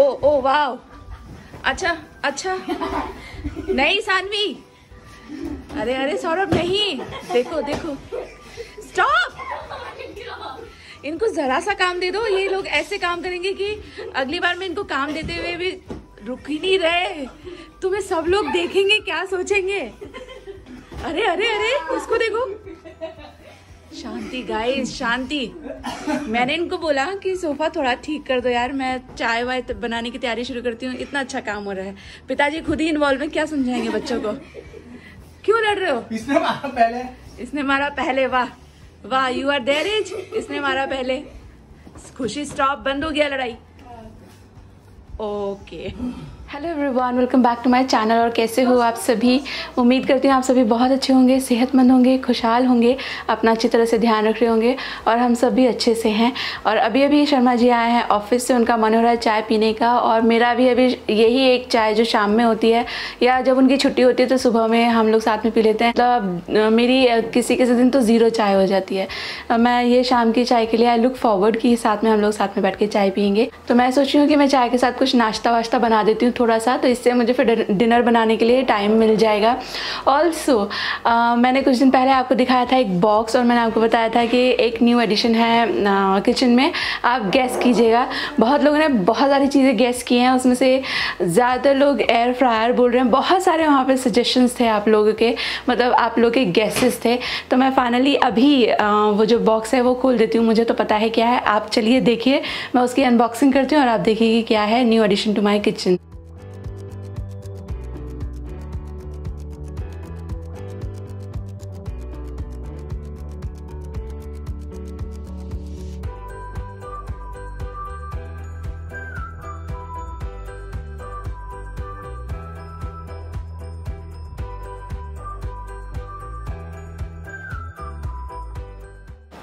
ओ ओ वाव अच्छा अच्छा नहीं सानवी अरे अरे सौरभ नहीं देखो देखो स्टॉप इनको जरा सा काम दे दो ये लोग ऐसे काम करेंगे कि अगली बार में इनको काम देते हुए भी रुक ही नहीं रहे तुम्हें सब लोग देखेंगे क्या सोचेंगे अरे अरे अरे उसको देखो शांति गाइस शांति मैंने इनको बोला कि सोफा थोड़ा ठीक कर दो यार मैं चाय वाय बनाने की तैयारी शुरू करती हूँ इतना अच्छा काम हो रहा है पिताजी खुद ही इन्वॉल्व है क्या समझाएंगे बच्चों को क्यों लड़ रहे हो इसने मारा पहले इसने मारा पहले वाह वाह यू आर देर इज इसने मारा पहले खुशी स्टॉप बंद हो गया लड़ाई okay hello everyone welcome back to my channel और कैसे हो आप सभी उम्मीद करती हूँ आप सभी बहुत अच्छे होंगे सेहतमंद होंगे खुशहाल होंगे अपना अच्छी तरह से ध्यान रख रहे होंगे और हम सब भी अच्छे से हैं और अभी अभी शर्मा जी आए हैं ऑफिस से उनका मन हो रहा है चाय पीने का और मेरा भी अभी यही एक चाय जो शाम में होती है या जब उनकी छुट्टी होती है तो सुबह में हम लोग साथ में पी लेते हैं मतलब तो मेरी किसी किसी दिन तो ज़ीरो चाय हो जाती है मैं ये शाम की चाय के लिए आई लुक फॉरवर्ड की साथ में हम लोग साथ में बैठ के चाय पियेंगे तो मैं सोच रही हूँ कि मैं चाय के साथ कुछ नाश्ता वाश्ता बना देती हूँ थोड़ा सा तो इससे मुझे फिर डिनर बनाने के लिए टाइम मिल जाएगा ऑल्सो मैंने कुछ दिन पहले आपको दिखाया था एक बॉक्स और मैंने आपको बताया था कि एक न्यू एडिशन है किचन में आप गैस कीजिएगा बहुत लोगों ने बहुत सारी चीज़ें गैस की हैं उसमें से ज़्यादातर लोग एयर फ्रायर बोल रहे हैं बहुत सारे वहाँ पर सजेशन्स थे आप लोगों के मतलब आप लोग के गैसेस थे तो मैं फाइनली अभी वो जो बॉक्स है वो खोल देती हूँ मुझे तो पता है क्या है आप चलिए देखिए मैं उसकी अनबॉक्सिंग करती हूँ और आप देखिए क्या है new addition to my kitchen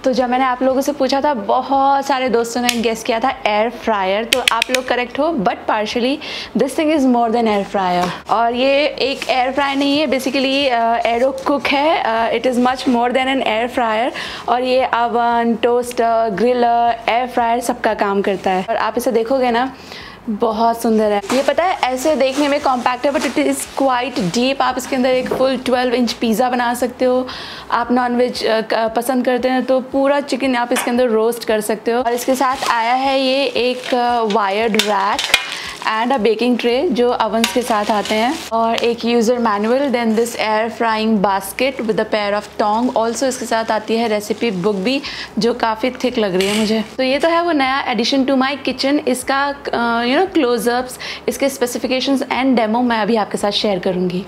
तो जब मैंने आप लोगों से पूछा था बहुत सारे दोस्तों ने गेस किया था एयर फ्रायर तो आप लोग करेक्ट हो but partially this thing is more than air fryer और ये एक एयर फ्रायर नहीं है बेसिकली एरो कुक है it is much more than an air fryer और ये oven toaster griller air fryer सबका काम करता है और आप इसे देखोगे ना बहुत सुंदर है ये पता है ऐसे देखने में कॉम्पैक्ट है but it is quite deep आप इसके अंदर एक फुल 12 इंच पिज़्ज़ा बना सकते हो आप नॉनवेज पसंद करते हैं तो पूरा चिकन आप इसके अंदर रोस्ट कर सकते हो और इसके साथ आया है ये एक wired rack and a baking tray जो अवंस के साथ आते हैं और एक user manual then this air frying basket with a pair of tong also इसके साथ आती है रेसिपी बुक भी जो काफ़ी थिक लग रही है मुझे तो ये तो है वो नया एडिशन टू माई किचन इसका यू नो क्लोजअप्स इसके स्पेसिफिकेशन एंड डेमो मैं अभी आपके साथ शेयर करूँगी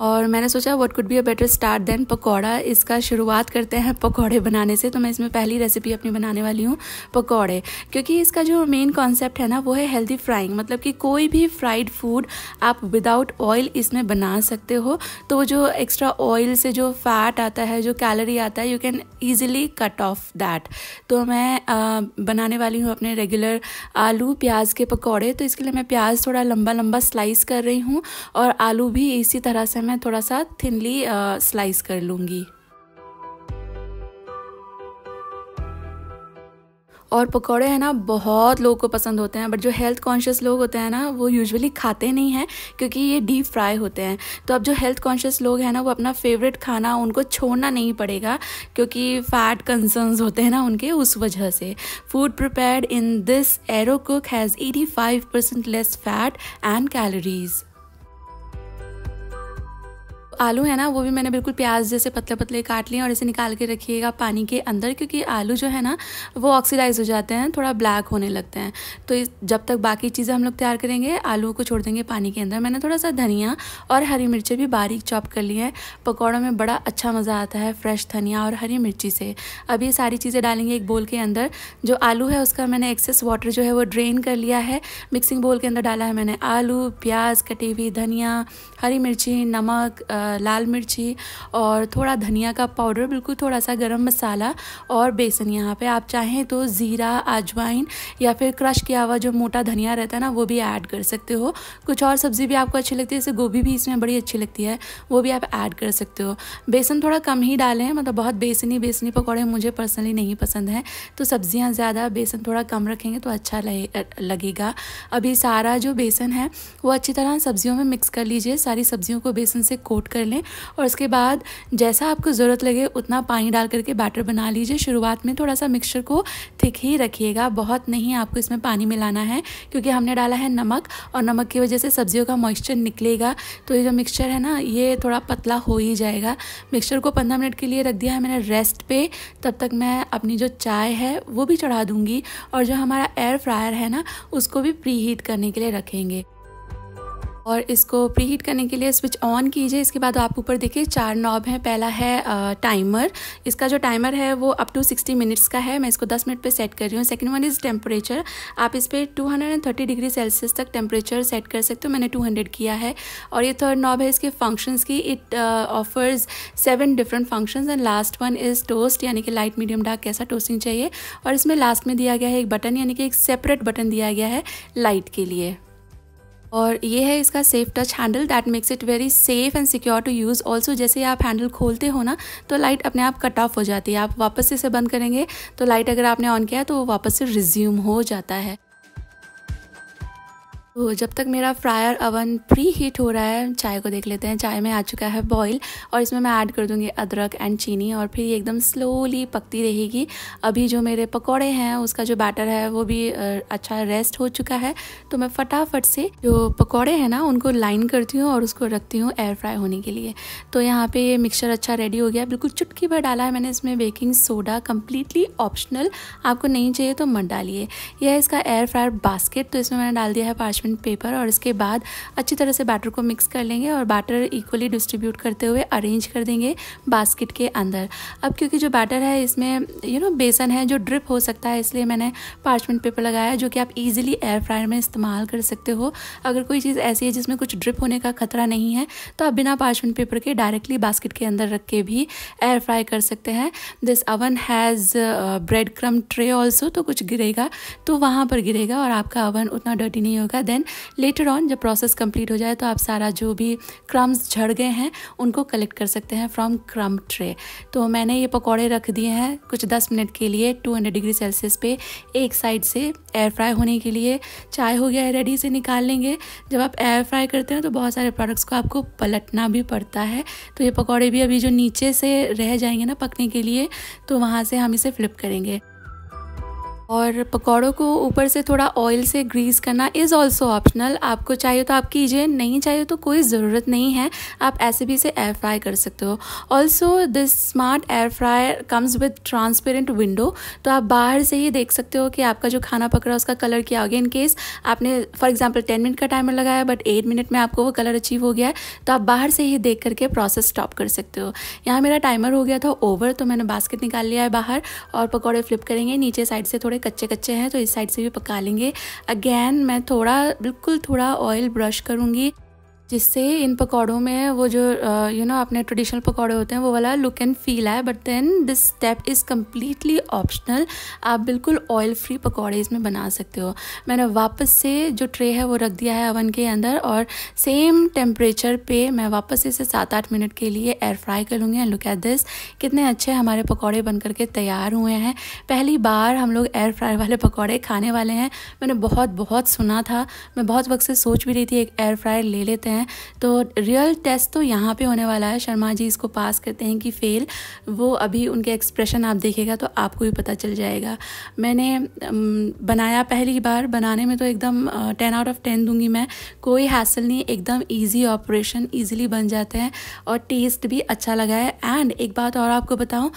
और मैंने सोचा what could be a better start than pakora इसका शुरुआत करते हैं पकौड़े बनाने से तो मैं इसमें पहली रेसिपी अपनी बनाने वाली हूँ पकौड़े क्योंकि इसका जो मेन कॉन्सेप्ट है ना वो है हेल्दी फ्राइंग मतलब कि कोई भी फ्राइड फूड आप विदाउट ऑयल इसमें बना सकते हो तो जो एक्स्ट्रा ऑयल से जो फैट आता है जो कैलोरी आता है you can easily cut off that तो मैं आ, बनाने वाली हूँ अपने रेगुलर आलू प्याज के पकौड़े तो इसके लिए मैं प्याज थोड़ा लंबा लंबा स्लाइस कर रही हूँ और आलू भी इसी तरह से मैं मैं थोड़ा सा थिनली स्लाइस कर लूँगी और पकोड़े हैं ना बहुत लोगों को पसंद होते हैं बट जो हेल्थ कॉन्शियस लोग होते हैं ना वो यूजुअली खाते नहीं हैं क्योंकि ये डीप फ्राई होते हैं तो अब जो हेल्थ कॉन्शियस लोग हैं ना वो अपना फेवरेट खाना उनको छोड़ना नहीं पड़ेगा क्योंकि फैट कंसर्न्स होते हैं ना उनके उस वजह से food prepare in this Aerocook has eighty five percent less fat and calories आलू है ना वो भी मैंने बिल्कुल प्याज जैसे पतले पतले काट लिए और इसे निकाल के रखिएगा पानी के अंदर क्योंकि आलू जो है ना वो ऑक्सीडाइज हो जाते हैं थोड़ा ब्लैक होने लगते हैं तो जब तक बाकी चीज़ें हम लोग तैयार करेंगे आलू को छोड़ देंगे पानी के अंदर मैंने थोड़ा सा धनिया और हरी मिर्चें भी बारीक चॉप कर ली हैं पकौड़ों में बड़ा अच्छा मज़ा आता है फ्रेश धनिया और हरी मिर्ची से अब ये सारी चीज़ें डालेंगे एक बोल के अंदर जो आलू है उसका मैंने एक्सेस वाटर जो है वो ड्रेन कर लिया है मिक्सिंग बोल के अंदर डाला है मैंने आलू प्याज कटी हुई धनिया हरी मिर्ची नमक लाल मिर्ची और थोड़ा धनिया का पाउडर बिल्कुल थोड़ा सा गरम मसाला और बेसन यहाँ पे आप चाहें तो ज़ीरा अजवाइन या फिर क्रश किया हुआ जो मोटा धनिया रहता है ना वो भी ऐड कर सकते हो कुछ और सब्ज़ी भी आपको अच्छी लगती है जैसे गोभी भी इसमें बड़ी अच्छी लगती है वो भी आप ऐड कर सकते हो बेसन थोड़ा कम ही डालें मतलब बहुत बेसनी बेसनी पकौड़े मुझे पर्सनली नहीं पसंद हैं तो सब्ज़ियाँ ज़्यादा बेसन थोड़ा कम रखेंगे तो अच्छा लगेगा अभी सारा जो बेसन है वो अच्छी तरह सब्ज़ियों में मिक्स कर लीजिए सारी सब्ज़ियों को बेसन से कोट कर लें और उसके बाद जैसा आपको ज़रूरत लगे उतना पानी डाल करके बैटर बना लीजिए शुरुआत में थोड़ा सा मिक्सचर को थिक ही रखिएगा बहुत नहीं आपको इसमें पानी मिलाना है क्योंकि हमने डाला है नमक और नमक की वजह से सब्जियों का मॉइस्चर निकलेगा तो ये जो मिक्सचर है ना ये थोड़ा पतला हो ही जाएगा मिक्सचर को पंद्रह मिनट के लिए रख दिया है मैंने रेस्ट पर तब तक मैं अपनी जो चाय है वो भी चढ़ा दूँगी और जो हमारा एयर फ्रायर है ना उसको भी प्री हीट करने के लिए रखेंगे और इसको प्री हीट करने के लिए स्विच ऑन कीजिए इसके बाद आप ऊपर देखिए चार नॉब हैं पहला है आ, टाइमर इसका जो टाइमर है वो अप टू 60 मिनट्स का है मैं इसको 10 मिनट पे सेट कर रही हूँ सेकंड वन इज़ टेम्परेचर आप इस पर टू डिग्री सेल्सियस तक टेम्परेचर सेट कर सकते हो मैंने 200 किया है और ये थर्ड नॉब है इसके फंक्शंस की it offers seven different function and last one is toast यानी कि लाइट मीडियम डार्क कैसा टोस्टिंग चाहिए और इसमें लास्ट में दिया गया है एक बटन यानी कि एक सेपरेट बटन दिया गया है लाइट के लिए और ये है इसका safe touch handle that makes it very safe and secure to use also जैसे आप हैंडल खोलते हो ना तो लाइट अपने आप कट ऑफ हो जाती है आप वापस इसे बंद करेंगे तो लाइट अगर आपने ऑन किया तो वो वापस से रिज्यूम हो जाता है तो जब तक मेरा फ्रायर अवन प्री हीट हो रहा है चाय को देख लेते हैं चाय में आ चुका है बॉईल और इसमें मैं ऐड कर दूंगी अदरक एंड चीनी और फिर ये एकदम स्लोली पकती रहेगी अभी जो मेरे पकोड़े हैं उसका जो बैटर है वो भी अच्छा रेस्ट हो चुका है तो मैं फटाफट से जो पकौड़े हैं ना उनको लाइन करती हूँ और उसको रखती हूँ एयर फ्राई होने के लिए तो यहाँ पर ये मिक्सचर अच्छा रेडी हो गया बिल्कुल चुटकी भर डाला है मैंने इसमें बेकिंग सोडा कम्प्लीटली ऑप्शनल आपको नहीं चाहिए तो मत डालिए यह है इसका एयर फ्रायर बास्केट तो इसमें मैंने डाल दिया है पार्च पार्चमेंट पेपर और इसके बाद अच्छी तरह से बैटर को मिक्स कर लेंगे और बैटर इक्वली डिस्ट्रीब्यूट करते हुए अरेंज कर देंगे बास्केट के अंदर अब क्योंकि जो बैटर है इसमें यू नो बेसन है जो ड्रिप हो सकता है इसलिए मैंने पार्चमेंट पेपर लगाया जो कि आप ईजिली एयर फ्रायर में इस्तेमाल कर सकते हो अगर कोई चीज़ ऐसी है जिसमें कुछ ड्रिप होने का खतरा नहीं है तो आप बिना पार्चमेंट पेपर के डायरेक्टली बास्केट के अंदर रख के भी एयर फ्राई कर सकते हैं this oven has bread crumb tray also तो कुछ गिरेगा तो वहाँ पर गिरेगा और आपका अवन उतना डर्टी नहीं होगा देन देन लेटर ऑन जब प्रोसेस कंप्लीट हो जाए तो आप सारा जो भी क्रम्स झड़ गए हैं उनको कलेक्ट कर सकते हैं फ्रॉम क्रम ट्रे तो मैंने ये पकौड़े रख दिए हैं कुछ दस मिनट के लिए टू हंड्रेड डिग्री सेल्सियस पे एक साइड से एयर फ्राई होने के लिए चाय हो गया है रेडी से निकाल लेंगे जब आप एयर फ्राई करते हैं तो बहुत सारे प्रोडक्ट्स को आपको पलटना भी पड़ता है तो ये पकौड़े भी अभी जो नीचे से रह जाएंगे ना पकने के लिए तो वहाँ से हम इसे फ्लिप करेंगे और पकौड़ों को ऊपर से थोड़ा ऑयल से ग्रीस करना इज़ ऑल्सो ऑप्शनल आपको चाहिए तो आप कीजिए नहीं चाहिए तो कोई ज़रूरत नहीं है आप ऐसे भी इसे एयर फ्राई कर सकते हो also this smart air fryer comes with transparent window तो आप बाहर से ही देख सकते हो कि आपका जो खाना पक रहा है उसका कलर क्या हो गया इनकेस आपने फॉर एग्जाम्पल टेन मिनट का टाइमर लगाया बट एट मिनट में आपको वो कलर अचीव हो गया है तो आप बाहर से ही देख करके प्रोसेस स्टॉप कर सकते हो यहाँ मेरा टाइमर हो गया था ओवर तो मैंने बास्केट निकाल लिया है बाहर और पकौड़े फ्लिप करेंगे नीचे साइड से थोड़े थोड़े कच्चे कच्चे हैं तो इस साइड से भी पका लेंगे अगेन मैं थोड़ा बिल्कुल थोड़ा ऑयल ब्रश करूँगी जिससे इन पकौड़ों में वो जो यू नो अपने ट्रेडिशनल पकौड़े होते हैं वो वाला लुक एंड फील है but then this step is completely optional आप बिल्कुल ऑयल फ्री पकौड़े इसमें बना सकते हो मैंने वापस से जो ट्रे है वो रख दिया है अवन के अंदर और सेम टेम्परेचर पे मैं वापस इसे सात आठ मिनट के लिए एयर फ्राई कर लूँगी एंड लुक एट दिस कितने अच्छे हमारे पकौड़े बन करके तैयार हुए हैं पहली बार हम लोग एयर फ्राई वाले पकौड़े खाने वाले हैं मैंने बहुत बहुत सुना था मैं बहुत वक्त से सोच भी रही थी एक एयर फ्रायर ले लेते हैं हैं तो रियल टेस्ट तो यहाँ पे होने वाला है शर्मा जी इसको पास करते हैं कि फेल वो अभी उनके एक्सप्रेशन आप देखेगा तो आपको भी पता चल जाएगा मैंने बनाया पहली बार बनाने में तो एकदम टेन आउट ऑफ टेन दूंगी मैं कोई हासिल नहीं एकदम ईजी ऑपरेशन ईजिली बन जाते हैं और टेस्ट भी अच्छा लगा है एंड एक बात और आपको बताऊँ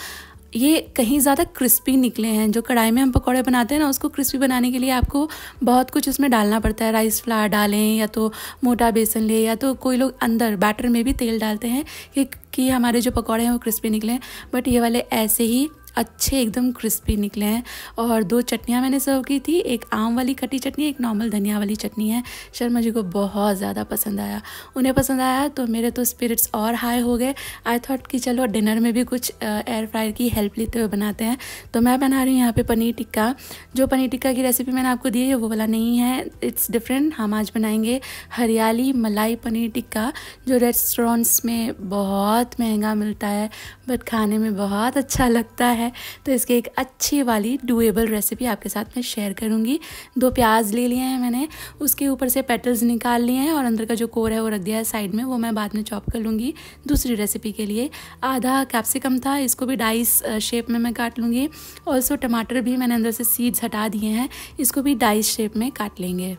ये कहीं ज़्यादा क्रिस्पी निकले हैं जो कढ़ाई में हम पकौड़े बनाते हैं ना उसको क्रिस्पी बनाने के लिए आपको बहुत कुछ उसमें डालना पड़ता है राइस फ्लावर डालें या तो मोटा बेसन लें या तो कोई लोग अंदर बैटर में भी तेल डालते हैं कि कि हमारे जो पकौड़े हैं वो क्रिस्पी निकले बट ये वाले ऐसे ही अच्छे एकदम क्रिस्पी निकले हैं और दो चटनियाँ मैंने सर्व की थी एक आम वाली खट्टी चटनी एक नॉर्मल धनिया वाली चटनी है शर्मा जी को बहुत ज़्यादा पसंद आया उन्हें पसंद आया तो मेरे तो स्पिरिट्स और हाई हो गए आई थॉट कि चलो डिनर में भी कुछ एयर फ्रायर की हेल्प लेते हुए बनाते हैं तो मैं बना रही हूँ यहाँ पर पनीर टिक्का जो पनीर टिक्का की रेसिपी मैंने आपको दी है वो वाला नहीं है इट्स डिफरेंट हम आज बनाएंगे हरियाली मलाई पनीर टिक्का जो रेस्टोरेंट्स में बहुत महंगा मिलता है बट खाने में बहुत अच्छा लगता है है तो इसकी एक अच्छी वाली डुएबल रेसिपी आपके साथ मैं शेयर करूँगी दो प्याज ले लिए हैं मैंने उसके ऊपर से पेटल्स निकाल लिए हैं और अंदर का जो कोर है वो रख दिया है साइड में वो मैं बाद में चॉप कर लूँगी दूसरी रेसिपी के लिए आधा कैप्सिकम था इसको भी डाइस शेप में मैं काट लूँगी ऑल्सो टमाटर भी मैंने अंदर से सीड्स हटा दिए हैं इसको भी डाइस शेप में काट लेंगे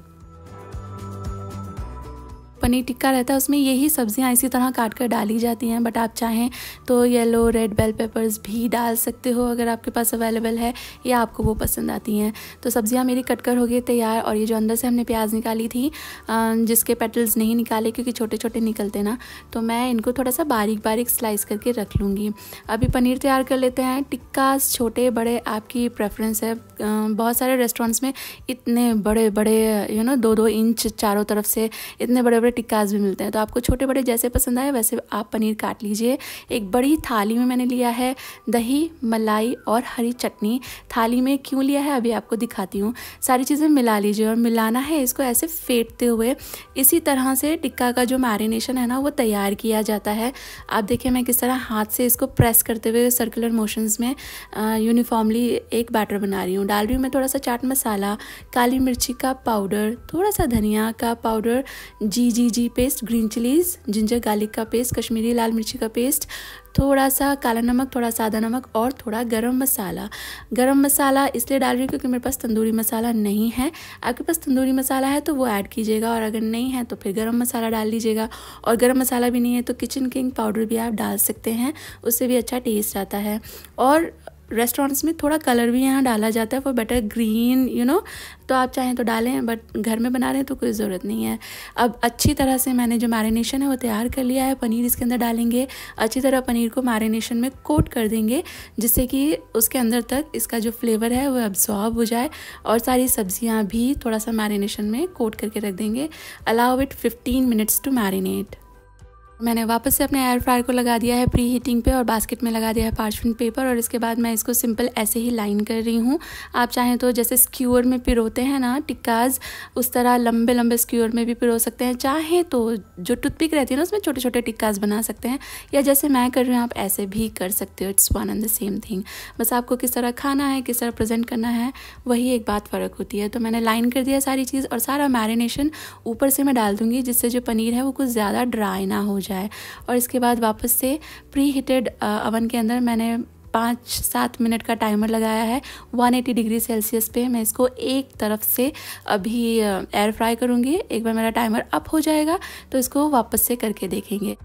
पनीर टिक्का रहता है उसमें यही सब्जियां इसी तरह काट कर डाली जाती हैं बट आप चाहें तो येलो रेड बेल पेपर्स भी डाल सकते हो अगर आपके पास अवेलेबल है या आपको वो पसंद आती हैं तो सब्जियां मेरी कटकर हो गई तैयार और ये जो अंदर से हमने प्याज निकाली थी जिसके पेटल्स नहीं निकाले क्योंकि छोटे छोटे निकलते ना तो मैं इनको थोड़ा सा बारीक बारीक स्लाइस करके रख लूँगी अभी पनीर तैयार कर लेते हैं टिक्का छोटे बड़े आपकी प्रेफरेंस है बहुत सारे रेस्टोरेंट्स में इतने बड़े बड़े यू नो दो दो इंच चारों तरफ से इतने बड़े बड़े बड़े टिक्काज भी मिलते हैं तो आपको छोटे बड़े जैसे पसंद आए वैसे आप पनीर काट लीजिए एक बड़ी थाली में मैंने लिया है दही मलाई और हरी चटनी थाली में क्यों लिया है अभी आपको दिखाती हूँ सारी चीज़ें मिला लीजिए और मिलाना है इसको ऐसे फेंटते हुए इसी तरह से टिक्का का जो मैरिनेशन है ना वो तैयार किया जाता है आप देखिए मैं किस तरह हाथ से इसको प्रेस करते हुए सर्कुलर मोशंस में यूनिफॉर्मली एक बैटर बना रही हूँ डाल रही हूँ मैं थोड़ा सा चाट मसाला काली मिर्ची का पाउडर थोड़ा सा धनिया का powder G G paste green chillies ginger garlic का पेस्ट कश्मीरी लाल मिर्ची का पेस्ट थोड़ा सा काला नमक थोड़ा सादा नमक और थोड़ा गरम मसाला गरम मसाला इसलिए डाल रही हूँ क्योंकि मेरे पास तंदूरी मसाला नहीं है आपके पास तंदूरी मसाला है तो वो ऐड कीजिएगा और अगर नहीं है तो फिर गरम मसाला डाल लीजिएगा और गरम मसाला भी नहीं है तो किचन किंग पाउडर भी आप डाल सकते हैं उससे भी अच्छा टेस्ट आता है और रेस्टोरेंट्स में थोड़ा कलर भी यहाँ डाला जाता है for better green you know तो आप चाहें तो डालें बट घर में बना रहे हैं तो कोई ज़रूरत नहीं है अब अच्छी तरह से मैंने जो मैरिनेशन है वो तैयार कर लिया है पनीर इसके अंदर डालेंगे अच्छी तरह पनीर को मैरिनेशन में कोट कर देंगे जिससे कि उसके अंदर तक इसका जो फ्लेवर है वो एब्जॉर्ब हो जाए और सारी सब्जियाँ भी थोड़ा सा मैरिनेशन में कोट करके रख देंगे allow it fifteen minutes to marinate मैंने वापस से अपने एयर फ्रायर को लगा दिया है प्री हीटिंग पे और बास्केट में लगा दिया है पार्चमेंट पेपर और इसके बाद मैं इसको सिंपल ऐसे ही लाइन कर रही हूँ आप चाहें तो जैसे स्क्यूअर में पिरोते हैं ना टिक्काज उस तरह लंबे लंबे स्क्यूअर में भी पिरो सकते हैं चाहें तो जो टूथपिक रहती है ना उसमें छोटे छोटे टिक्काज बना सकते हैं या जैसे मैं कर रही हूँ आप ऐसे भी कर सकते हो it's one and the same thing बस आपको किस तरह खाना है किस तरह प्रेजेंट करना है वही एक बात फ़र्क होती है तो मैंने लाइन कर दिया सारी चीज़ और सारा मैरिनेशन ऊपर से मैं डाल दूँगी जिससे जो पनीर है वो कुछ ज़्यादा ड्राई ना हो जाए जाए और इसके बाद वापस से प्री हीटेड अवन के अंदर मैंने पाँच सात मिनट का टाइमर लगाया है 180 डिग्री सेल्सियस पे मैं इसको एक तरफ से अभी एयर फ्राई करूँगी एक बार मेरा टाइमर अप हो जाएगा तो इसको वापस से करके देखेंगे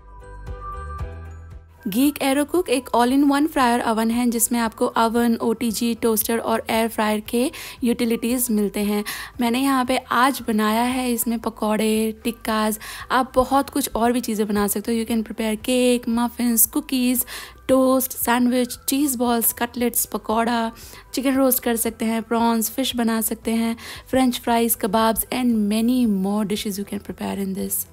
गीक एरोकुक एक all in one fryer oven है जिसमें आपको अवन ओ टोस्टर और एयर फ्रायर के यूटिलिटीज़ मिलते हैं मैंने यहाँ पे आज बनाया है इसमें पकौड़े टिक्काज आप बहुत कुछ और भी चीज़ें बना सकते हो you can prepare cake muffins cookies toast sandwich cheese balls cutlets pakora chicken roast कर सकते हैं प्रॉन्स फिश बना सकते हैं French fries kebabs and many more dishes you can prepare in this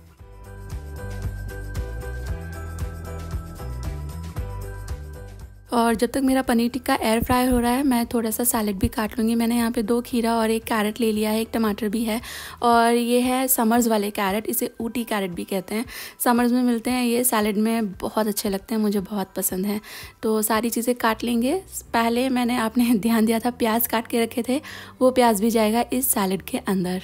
और जब तक मेरा पनीर टिक्का एयर फ्राई हो रहा है मैं थोड़ा सा सैलड भी काट लूँगी मैंने यहाँ पे दो खीरा और एक कैरेट ले लिया है एक टमाटर भी है और ये है समर्स वाले कैरेट इसे ऊटी कैरेट भी कहते हैं समर्स में मिलते हैं ये सैलड में बहुत अच्छे लगते हैं मुझे बहुत पसंद है तो सारी चीज़ें काट लेंगे पहले मैंने आपने ध्यान दिया था प्याज काट के रखे थे वो प्याज भी जाएगा इस सैलड के अंदर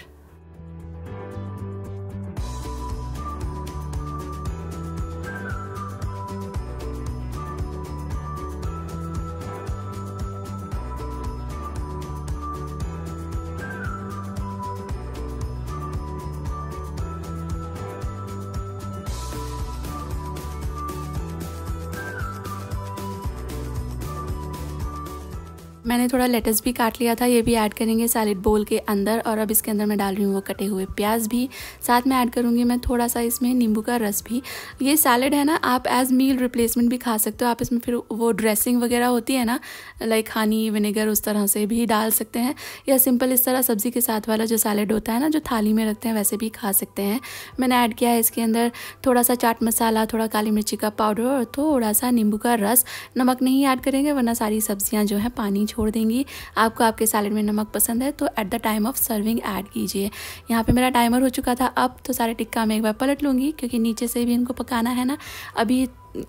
मैंने थोड़ा लेटस भी काट लिया था ये भी ऐड करेंगे सैलड बोल के अंदर और अब इसके अंदर मैं डाल रही हूँ वो कटे हुए प्याज भी साथ में ऐड करूँगी मैं थोड़ा सा इसमें नींबू का रस भी ये सैलड है ना आप एज मील रिप्लेसमेंट भी खा सकते हो आप इसमें फिर वो ड्रेसिंग वगैरह होती है ना लाइक हानी विनेगर उस तरह से भी डाल सकते हैं या सिंपल इस तरह सब्ज़ी के साथ वाला जो सैलड होता है ना जो थाली में रखते हैं वैसे भी खा सकते हैं मैंने ऐड किया है इसके अंदर थोड़ा सा चाट मसाला थोड़ा काली मिर्ची का पाउडर और थोड़ा सा नींबू का रस नमक नहीं ऐड करेंगे वरना सारी सब्जियाँ जो हैं पानी छोड़ छोड़ देंगी आपको आपके सैलड में नमक पसंद है तो at the time of serving add कीजिए यहाँ पे मेरा टाइमर हो चुका था अब तो सारे टिक्का मैं एक बार पलट लूँगी क्योंकि नीचे से भी इनको पकाना है ना अभी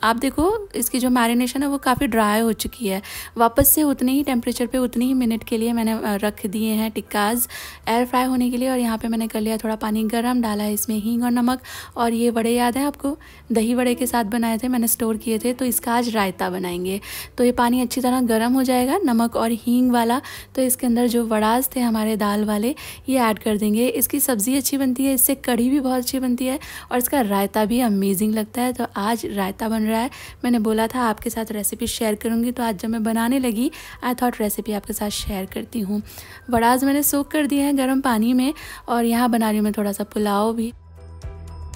आप देखो इसकी जो मैरिनेशन है वो काफ़ी ड्राई हो चुकी है वापस से उतने ही टेम्परेचर पे उतने ही मिनट के लिए मैंने रख दिए हैं टिक्काज एयर फ्राई होने के लिए और यहाँ पे मैंने कर लिया थोड़ा पानी गर्म डाला है इसमें हींग और नमक और ये बड़े याद हैं आपको दही बड़े के साथ बनाए थे मैंने स्टोर किए थे तो इसका आज रायता बनाएंगे तो ये पानी अच्छी तरह गर्म हो जाएगा नमक और हींग वाला तो इसके अंदर जो वड़ाज थे हमारे दाल वाले ये ऐड कर देंगे इसकी सब्ज़ी अच्छी बनती है इससे कढ़ी भी बहुत अच्छी बनती है और इसका रायता भी अमेजिंग लगता है तो आज रायता बन रहा है मैंने बोला था आपके साथ रेसिपी शेयर करूँगी तो आज जब मैं बनाने लगी आई थॉट रेसिपी आपके साथ शेयर करती हूँ वड़ाज मैंने सूख कर दिए हैं गर्म पानी में और यहाँ बना रही हूँ मैं थोड़ा सा पुलाव भी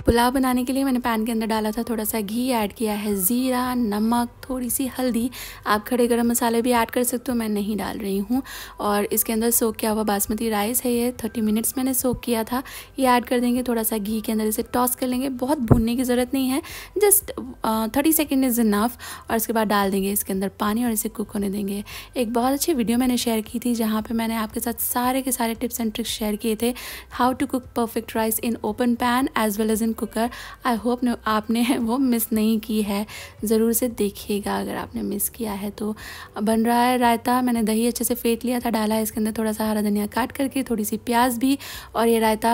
पुलाव बनाने के लिए मैंने पैन के अंदर डाला था थोड़ा सा घी ऐड किया है ज़ीरा नमक थोड़ी सी हल्दी आप खड़े गर्म मसाले भी ऐड कर सकते हो मैं नहीं डाल रही हूँ और इसके अंदर सोख किया हुआ बासमती राइस है ये थर्टी मिनट्स मैंने सोख किया था ये ऐड कर देंगे थोड़ा सा घी के अंदर इसे टॉस कर लेंगे बहुत भूनने की ज़रूरत नहीं है just thirty second is enough और इसके बाद डाल देंगे इसके अंदर पानी और इसे कुक होने देंगे एक बहुत अच्छी वीडियो मैंने शेयर की थी जहाँ पर मैंने आपके साथ सारे के सारे टिप्स एंड ट्रिक्स शेयर किए थे how to cook perfect rice in open pan as well as in cooker I hope आपने वो मिस नहीं की है ज़रूर से देखिएगा अगर आपने मिस किया है तो बन रहा है रायता मैंने दही अच्छे से फेंट लिया था डाला है इसके अंदर थोड़ा सा हरा धनिया काट करके थोड़ी सी प्याज भी और ये रायता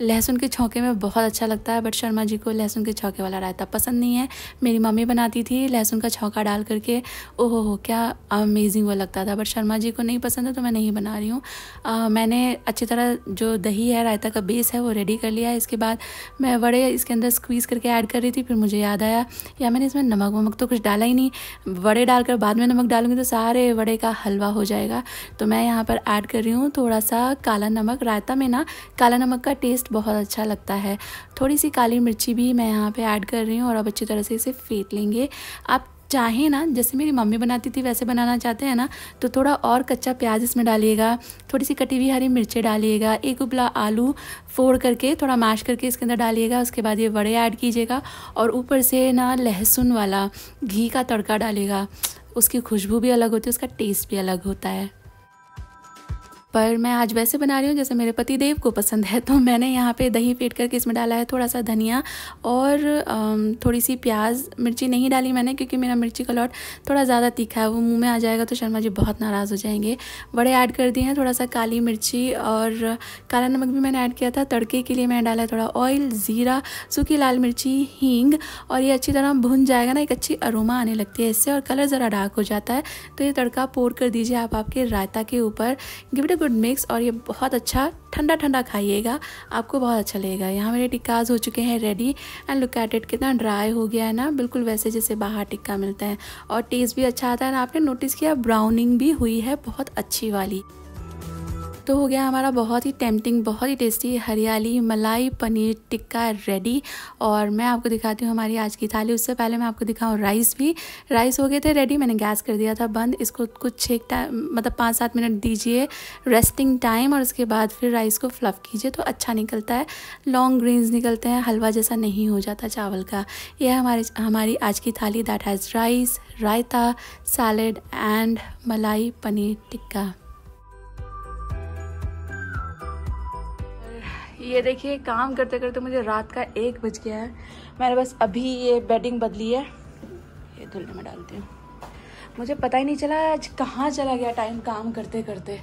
लहसुन के छौके में बहुत अच्छा लगता है बट शर्मा जी को लहसुन के छौके वाला रायता पसंद नहीं है मेरी मम्मी बनाती थी लहसुन का छौका डाल करके ओहो हो क्या अमेजिंग वो लगता था बट शर्मा जी को नहीं पसंद है तो मैं नहीं बना रही हूँ मैंने अच्छी तरह जो दही है रायता का बेस है वो रेडी कर लिया है इसके बाद मैं बड़े या इसके अंदर स्क्वीज़ करके ऐड कर रही थी फिर मुझे याद आया या मैंने इसमें नमक वमक तो कुछ डाला ही नहीं वड़े डालकर बाद में नमक डालूंगी तो सारे वड़े का हलवा हो जाएगा तो मैं यहाँ पर ऐड कर रही हूँ थोड़ा सा काला नमक रायता में ना काला नमक का टेस्ट बहुत अच्छा लगता है थोड़ी सी काली मिर्ची भी मैं यहाँ पर ऐड कर रही हूँ और अब अच्छी तरह से इसे फेंट लेंगे आप चाहें ना जैसे मेरी मम्मी बनाती थी वैसे बनाना चाहते हैं ना तो थोड़ा और कच्चा प्याज इसमें डालिएगा थोड़ी सी कटी हुई हरी मिर्चें डालिएगा एक उबला आलू फोड़ करके थोड़ा मैश करके इसके अंदर डालिएगा उसके बाद ये बड़े ऐड कीजिएगा और ऊपर से ना लहसुन वाला घी का तड़का डालेगा उसकी खुशबू भी अलग होती है उसका टेस्ट भी अलग होता है पर मैं आज वैसे बना रही हूँ जैसे मेरे पति देव को पसंद है तो मैंने यहाँ पे दही फेंट करके इसमें डाला है थोड़ा सा धनिया और थोड़ी सी प्याज मिर्ची नहीं डाली मैंने क्योंकि मेरा मिर्ची का लॉट थोड़ा ज़्यादा तीखा है वो मुंह में आ जाएगा तो शर्मा जी बहुत नाराज़ हो जाएंगे बड़े ऐड कर दिए हैं थोड़ा सा काली मिर्ची और काला नमक भी मैंने ऐड किया था तड़के के लिए मैंने डाला है थोड़ा ऑयल ज़ीरा सूखी लाल मिर्ची हींग और ये अच्छी तरह भुन जाएगा ना एक अच्छी अरोमा आने लगती है इससे और कलर ज़रा डार्क हो जाता है तो ये तड़का पोर कर दीजिए आप आपके रायता के ऊपर गिफ्ट गुड मिक्स और ये बहुत अच्छा ठंडा ठंडा खाइएगा आपको बहुत अच्छा लगेगा यहाँ मेरे टिक्काज हो चुके हैं ready and look at it कितना ड्राई हो गया है ना बिल्कुल वैसे जैसे बाहर टिक्का मिलता है और टेस्ट भी अच्छा आता है ना आपने नोटिस किया ब्राउनिंग भी हुई है बहुत अच्छी वाली तो हो गया हमारा बहुत ही टेम्पटिंग बहुत ही टेस्टी हरियाली मलाई पनीर टिक्का रेडी और मैं आपको दिखाती हूँ हमारी आज की थाली उससे पहले मैं आपको दिखाऊँ राइस भी राइस हो गए थे रेडी मैंने गैस कर दिया था बंद इसको कुछ एक टाइम मतलब पाँच सात मिनट दीजिए रेस्टिंग टाइम और उसके बाद फिर राइस को फ्लफ़ कीजिए तो अच्छा निकलता है लॉन्ग ग्रीन्स निकलते हैं हलवा जैसा नहीं हो जाता चावल का यह हमारे हमारी आज की thali that has rice raita salad and malai paneer tikka ये देखिए काम करते करते मुझे रात का एक बज गया है मैंने बस अभी ये बेडिंग बदली है ये धुलने में डालती हूँ मुझे पता ही नहीं चला आज कहाँ चला गया टाइम काम करते करते